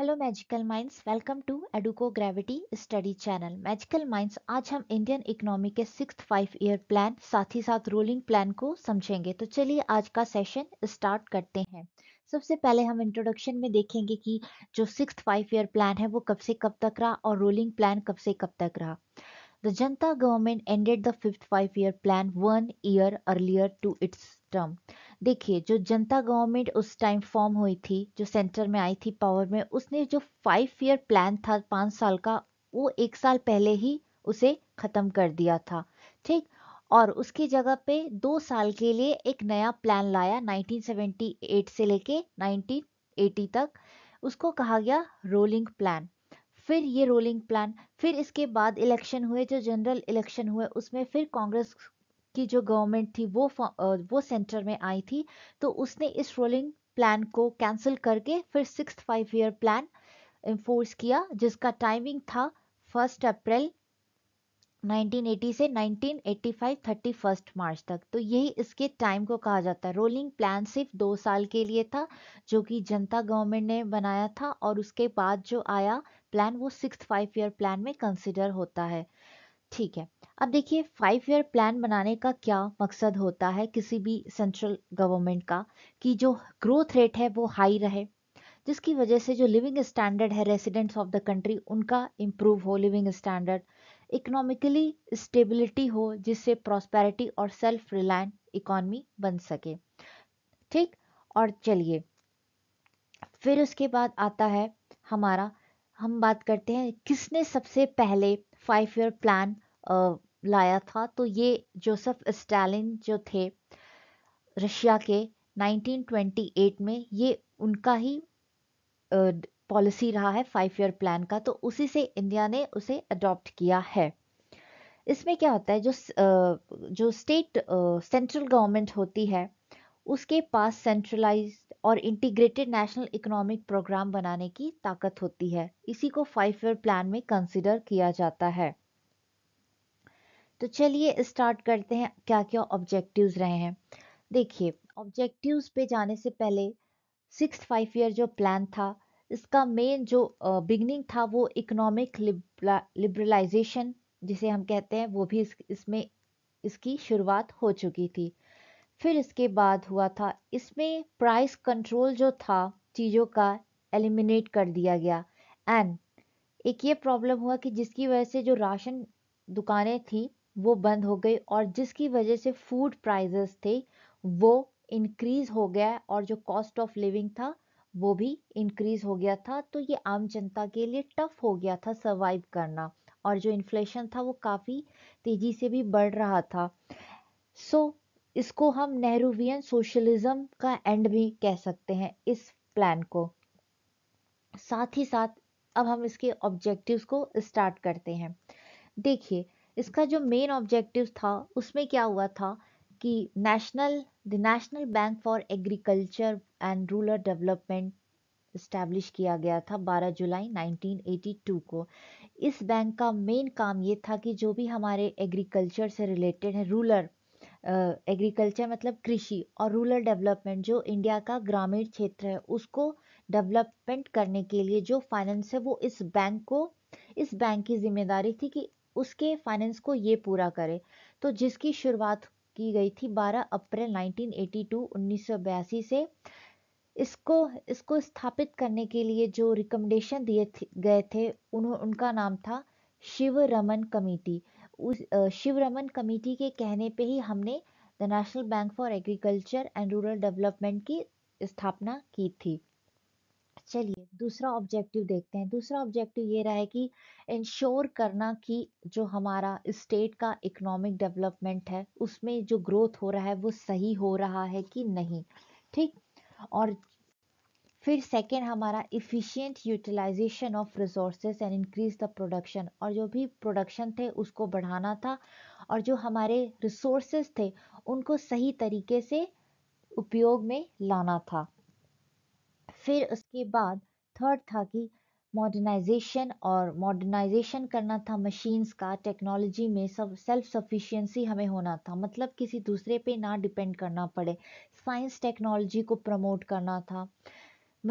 hello magical minds welcome to Educo gravity study channel magical minds आज हम Indian economy के six five year plan साथ ही साथ रोलिंग प्लान को समझेंगे तो चलिए आज का सेशन स्टार्ट करते हैं सबसे पहले हम इंट्रोडक्शन में देखेंगे कि जो सिक्स फाइव ईयर प्लान है वो कब से कब तक रहा और रोलिंग प्लान कब से कब तक रहा the Janata government ended the fifth five year plan one year earlier to its term देखिए जो जनता गवर्नमेंट उस टाइम फॉर्म हुई थी जो सेंटर में आई थी पावर में उसने जो फाइव ईयर प्लान था पांच साल का वो एक साल पहले ही उसे ख़त्म कर दिया था ठीक और उसकी जगह पे दो साल के लिए एक नया प्लान लाया 1978 से लेके 1980 तक उसको कहा गया रोलिंग प्लान फिर ये रोलिंग प्लान फिर इसके बाद इलेक्शन हुए जो जनरल इलेक्शन हुए उसमें फिर कांग्रेस की जो गवर्नमेंट थी वो वो सेंटर में आई थी तो उसने इस रोलिंग प्लान को कैंसिल करके फिर six five year plan enforce किया जिसका टाइमिंग था फर्स्ट अप्रैल 1980 से 1985 31 मार्च तक तो यही इसके टाइम को कहा जाता है रोलिंग प्लान सिर्फ दो साल के लिए था जो कि जनता गवर्नमेंट ने बनाया था और उसके बाद जो आया प्लान वो सिक्स फाइव ईयर प्लान में कंसिडर होता है ठीक है अब देखिए फाइव ईयर प्लान बनाने का क्या मकसद होता है किसी भी सेंट्रल गवर्नमेंट का कि जो ग्रोथ रेट है वो हाई रहे जिसकी वजह से जो लिविंग स्टैंडर्ड है रेसिडेंट्स ऑफ द कंट्री उनका इम्प्रूव हो लिविंग स्टैंडर्ड इकोनॉमिकली स्टेबिलिटी हो जिससे प्रॉस्पेरिटी और सेल्फ रिलायंट इकोनमी बन सके ठीक और चलिए फिर उसके बाद आता है हमारा हम बात करते हैं किसने सबसे पहले फाइव ईयर प्लान लाया था तो ये जोसेफ स्टालिन जो थे रशिया के 1928 में ये उनका ही पॉलिसी रहा है फाइव ईयर प्लान का तो उसी से इंडिया ने उसे अडॉप्ट किया है इसमें क्या होता है जो जो स्टेट सेंट्रल गवर्नमेंट होती है उसके पास सेंट्रलाइज और इंटीग्रेटेड नेशनल इकोनॉमिक प्रोग्राम बनाने की ताकत होती है इसी को फाइव ईयर प्लान में कंसिडर किया जाता है तो चलिए स्टार्ट करते हैं क्या क्या ऑब्जेक्टिव्स रहे हैं देखिए ऑब्जेक्टिव्स पे जाने से पहले सिक्स फाइव ईयर जो प्लान था इसका मेन जो बिगनिंग था वो इकोनॉमिक लिबरलाइजेशन जिसे हम कहते हैं वो भी इस, इसमें इसकी शुरुआत हो चुकी थी फिर इसके बाद हुआ था इसमें प्राइस कंट्रोल जो था चीज़ों का एलिमिनेट कर दिया गया एंड एक ये प्रॉब्लम हुआ कि जिसकी वजह से जो राशन दुकानें थी वो बंद हो गई और जिसकी वजह से फूड प्राइजेस थे वो इंक्रीज़ हो गया और जो कॉस्ट ऑफ लिविंग था वो भी इंक्रीज़ हो गया था तो ये आम जनता के लिए टफ हो गया था सर्वाइव करना और जो इन्फ्लेशन था वो काफ़ी तेज़ी से भी बढ़ रहा था सो so, इसको हम नेहरूवियन सोशलिज्म का एंड भी कह सकते हैं इस प्लान को साथ ही साथ अब हम इसके ऑब्जेक्टिव्स को स्टार्ट करते हैं देखिए इसका जो मेन ऑब्जेक्टिव था उसमें क्या हुआ था कि national the national bank for agriculture and rural development establish किया गया था 12 जुलाई 1982 को इस बैंक का मेन काम ये था कि जो भी हमारे एग्रीकल्चर से रिलेटेड है रूरल एग्रीकल्चर uh, मतलब कृषि और रूरल डेवलपमेंट जो इंडिया का ग्रामीण क्षेत्र है उसको डेवलपमेंट करने के लिए जो फाइनेंस है वो इस बैंक को इस बैंक की जिम्मेदारी थी कि उसके फाइनेंस को ये पूरा करे तो जिसकी शुरुआत की गई थी 12 अप्रैल 1982 1982 से इसको इसको स्थापित करने के लिए जो रिकमेंडेशन दिए गए थे उन्हों उनका नाम था शिव रमन कमेटी उस शिव रमन कमेटी के कहने पे ही हमने the national bank for agriculture and rural development की स्थापना की थी चलिए दूसरा ऑब्जेक्टिव देखते हैं दूसरा ऑब्जेक्टिव ये रहा है कि इंश्योर करना कि जो हमारा स्टेट का इकोनॉमिक डेवलपमेंट है उसमें जो ग्रोथ हो रहा है वो सही हो रहा है कि नहीं ठीक और फिर सेकेंड हमारा efficient utilisation of resources and increase the production और जो भी प्रोडक्शन थे उसको बढ़ाना था और जो हमारे रिसोर्सेज थे उनको सही तरीके से उपयोग में लाना था फिर उसके बाद थर्ड था कि मॉडर्नाइजेशन और मॉडर्नाइजेशन करना था मशीन्स का टेक्नोलॉजी में सब सेल्फ सफिशिएंसी हमें होना था मतलब किसी दूसरे पे ना डिपेंड करना पड़े साइंस टेक्नोलॉजी को प्रमोट करना था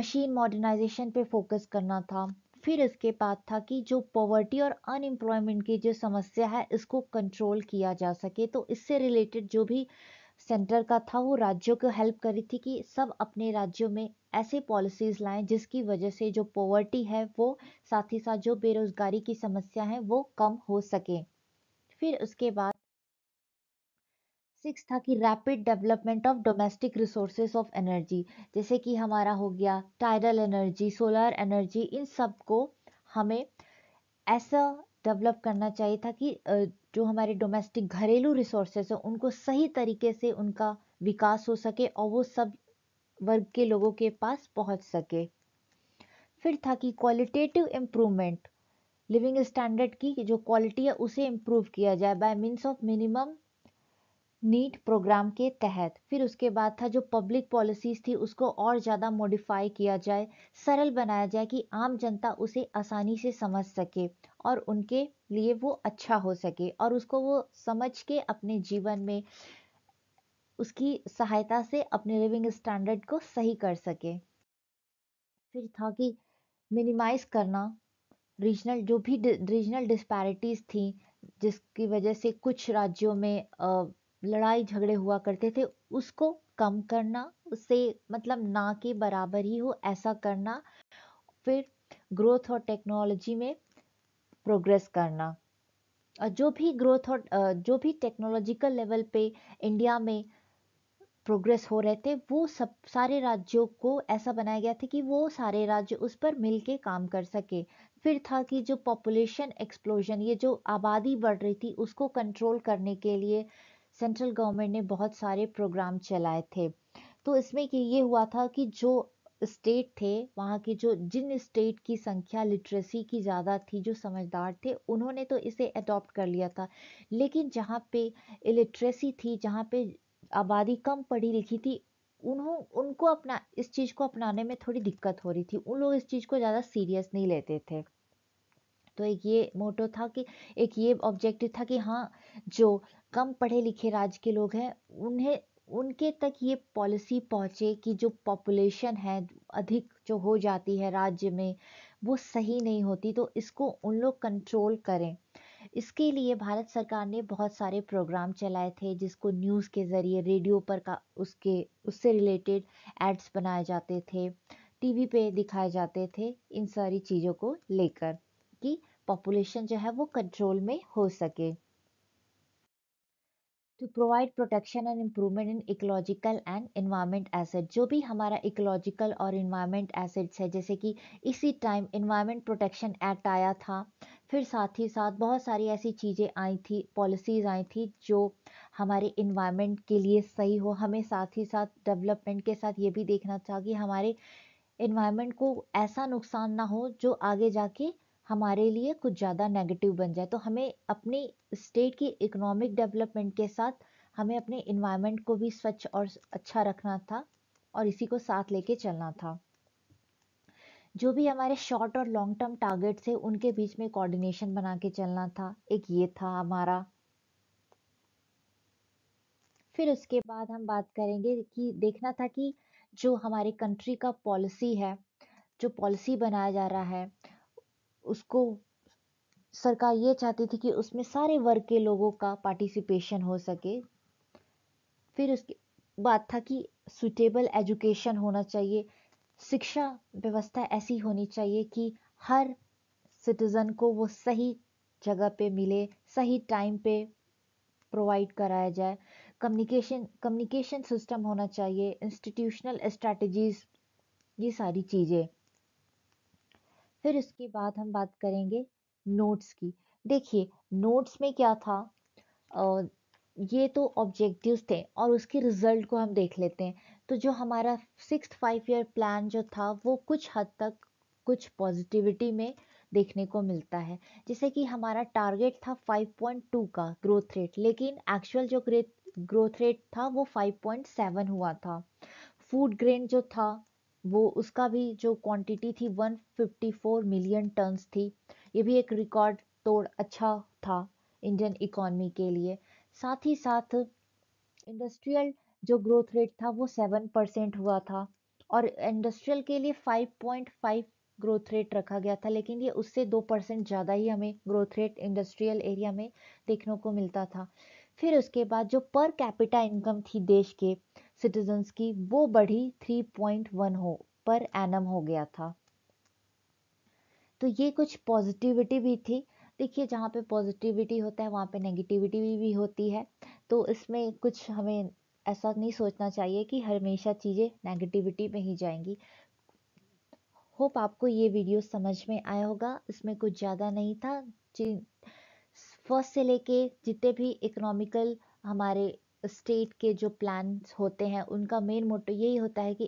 मशीन मॉडर्नाइजेशन पे फोकस करना था फिर इसके बाद था कि जो पॉवर्टी और अनएम्प्लॉयमेंट की जो समस्या है इसको कंट्रोल किया जा सके तो इससे रिलेटेड जो भी सेंटर का था वो राज्यों को हेल्प करी थी कि सब अपने राज्यों में ऐसे पॉलिसीज़ लाएं जिसकी वजह से जो पॉवर्टी है वो साथ ही साथ जो बेरोज़गारी की समस्या है वो कम हो सके फिर उसके बाद सिक्स था कि rapid development of domestic resources of energy जैसे कि हमारा हो गया टायरल एनर्जी सोलर एनर्जी इन सब को हमें ऐसा डेवलप करना चाहिए था कि जो हमारे डोमेस्टिक घरेलू रिसोर्सेस हैं उनको सही तरीके से उनका विकास हो सके और वो सब वर्ग के लोगों के पास पहुंच सके फिर था कि क्वालिटेटिव इम्प्रूवमेंट लिविंग स्टैंडर्ड की जो क्वालिटी है उसे इम्प्रूव किया जाए by means of minimum need programme के तहत फिर उसके बाद था जो पब्लिक पॉलिसीज़ थी उसको और ज़्यादा मॉडिफाई किया जाए सरल बनाया जाए कि आम जनता उसे आसानी से समझ सके और उनके लिए वो अच्छा हो सके और उसको वो समझ के अपने जीवन में उसकी सहायता से अपने लिविंग स्टैंडर्ड को सही कर सके फिर था कि मिनिमाइज करना रीजनल जो भी रीजनल डिस्पैरिटीज़ थी जिसकी वजह से कुछ राज्यों में लड़ाई झगड़े हुआ करते थे उसको कम करना उससे मतलब ना के बराबर ही हो ऐसा करना फिर ग्रोथ और टेक्नोलॉजी में प्रोग्रेस करना और जो भी ग्रोथ और जो भी टेक्नोलॉजिकल लेवल पे इंडिया में प्रोग्रेस हो रहे थे वो सब सारे राज्यों को ऐसा बनाया गया था कि वो सारे राज्य उस पर मिल के काम कर सके फिर था कि जो पॉपुलेशन एक्सप्लोजन ये जो आबादी बढ़ रही थी उसको कंट्रोल करने के लिए सेंट्रल गवर्नमेंट ने बहुत सारे प्रोग्राम चलाए थे तो इसमें कि ये हुआ था कि जो स्टेट थे वहाँ के जो जिन स्टेट की संख्या लिटरेसी की ज़्यादा थी जो समझदार थे उन्होंने तो इसे अडॉप्ट कर लिया था लेकिन जहाँ पे लिटरेसी थी जहाँ पे आबादी कम पढ़ी लिखी थी उन्हों उनको अपना इस चीज़ को अपनाने में थोड़ी दिक्कत हो रही थी उन लोग इस चीज़ को ज़्यादा सीरियस नहीं लेते थे तो एक ये मोटो था कि एक ये ऑब्जेक्टिव था कि हाँ जो कम पढ़े लिखे राज्य के लोग हैं उन्हें उनके तक ये पॉलिसी पहुँचे कि जो पॉपुलेशन है अधिक जो हो जाती है राज्य में वो सही नहीं होती तो इसको उन लोग कंट्रोल करें इसके लिए भारत सरकार ने बहुत सारे प्रोग्राम चलाए थे जिसको न्यूज़ के ज़रिए रेडियो पर का उसके उससे रिलेटेड एड्स बनाए जाते थे टीवी पे दिखाए जाते थे इन सारी चीज़ों को लेकर कि पॉपुलेशन जो है वो कंट्रोल में हो सके to provide protection and improvement in ecological and environment asset जो भी हमारा इकोलॉजिकल और इन्वायरमेंट एसेट्स है जैसे कि इसी टाइम इन्वायरमेंट प्रोटेक्शन एक्ट आया था फिर साथ ही साथ बहुत सारी ऐसी चीज़ें आई थी पॉलिसीज़ आई थी जो हमारे इन्वायरमेंट के लिए सही हो हमें साथ ही साथ डेवलपमेंट के साथ ये भी देखना था कि हमारे इन्वायरमेंट को ऐसा नुकसान ना हो जो आगे जाके हमारे लिए कुछ ज़्यादा नेगेटिव बन जाए तो हमें अपनी स्टेट की इकोनॉमिक डेवलपमेंट के साथ हमें अपने इन्वायरमेंट को भी स्वच्छ और अच्छा रखना था और इसी को साथ लेके चलना था जो भी हमारे शॉर्ट और लॉन्ग टर्म टारगेट थे उनके बीच में कोऑर्डिनेशन बना के चलना था एक ये था हमारा फिर उसके बाद हम बात करेंगे कि देखना था कि जो हमारे कंट्री का पॉलिसी है जो पॉलिसी बनाया जा रहा है उसको सरकार ये चाहती थी कि उसमें सारे वर्ग के लोगों का पार्टिसिपेशन हो सके फिर उसके बात था कि सुटेबल एजुकेशन होना चाहिए शिक्षा व्यवस्था ऐसी होनी चाहिए कि हर सिटीज़न को वो सही जगह पे मिले सही टाइम पे प्रोवाइड कराया जाए कम्युनिकेशन कम्युनिकेशन सिस्टम होना चाहिए इंस्टीट्यूशनल स्ट्रेटजीज ये सारी चीज़ें फिर उसके बाद हम बात करेंगे नोट्स की देखिए नोट्स में क्या था ये तो ऑब्जेक्टिव्स थे और उसके रिजल्ट को हम देख लेते हैं तो जो हमारा सिक्स फाइव ईयर प्लान जो था वो कुछ हद तक कुछ पॉजिटिविटी में देखने को मिलता है जैसे कि हमारा टारगेट था 5.2 का ग्रोथ रेट लेकिन एक्चुअल जो ग्रोथ रेट था वो 5.7 हुआ था फूड ग्रेन जो था वो उसका भी जो क्वांटिटी थी 154 मिलियन टन्स थी ये भी एक रिकॉर्ड तोड़ अच्छा था इंडियन इकोनमी के लिए साथ ही साथ इंडस्ट्रियल जो ग्रोथ रेट था वो सेवन परसेंट हुआ था और इंडस्ट्रियल के लिए five point five growth rate रखा गया था लेकिन ये उससे दो परसेंट ज़्यादा ही हमें ग्रोथ रेट इंडस्ट्रियल एरिया में देखने को मिलता था फिर उसके बाद जो पर कैपिटा इनकम थी देश के सिटीजन्स की वो बढ़ी 3.1 हो पर एनम हो गया था तो ये कुछ पॉजिटिविटी भी थी देखिए जहाँ पे पॉजिटिविटी होता है वहाँ पे नेगेटिविटी भी, भी होती है तो इसमें कुछ हमें ऐसा नहीं सोचना चाहिए कि हमेशा चीज़ें नेगेटिविटी में ही जाएंगी होप आपको ये वीडियो समझ में आया होगा इसमें कुछ ज़्यादा नहीं था फर्स्ट से लेके जितने भी इकोनॉमिकल हमारे स्टेट के जो प्लान्स होते हैं उनका मेन मोटो यही होता है कि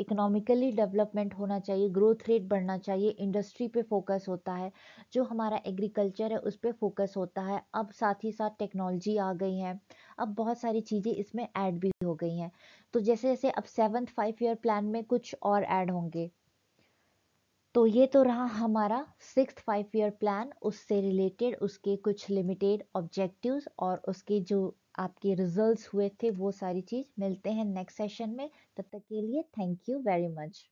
इकोनॉमिकली डेवलपमेंट होना चाहिए ग्रोथ रेट बढ़ना चाहिए इंडस्ट्री पे फोकस होता है जो हमारा एग्रीकल्चर है उस पर फोकस होता है अब साथ ही साथ टेक्नोलॉजी आ गई है अब बहुत सारी चीज़ें इसमें ऐड भी हो गई हैं तो जैसे जैसे अब सेवन्थ फाइव ईयर प्लान में कुछ और ऐड होंगे तो ये तो रहा हमारा सिक्स फाइव ईयर प्लान उससे रिलेटेड उसके कुछ लिमिटेड ऑब्जेक्टिव्स और उसके जो आपके रिजल्ट्स हुए थे वो सारी चीज़ मिलते हैं नेक्स्ट सेशन में तब तक के लिए थैंक यू वेरी मच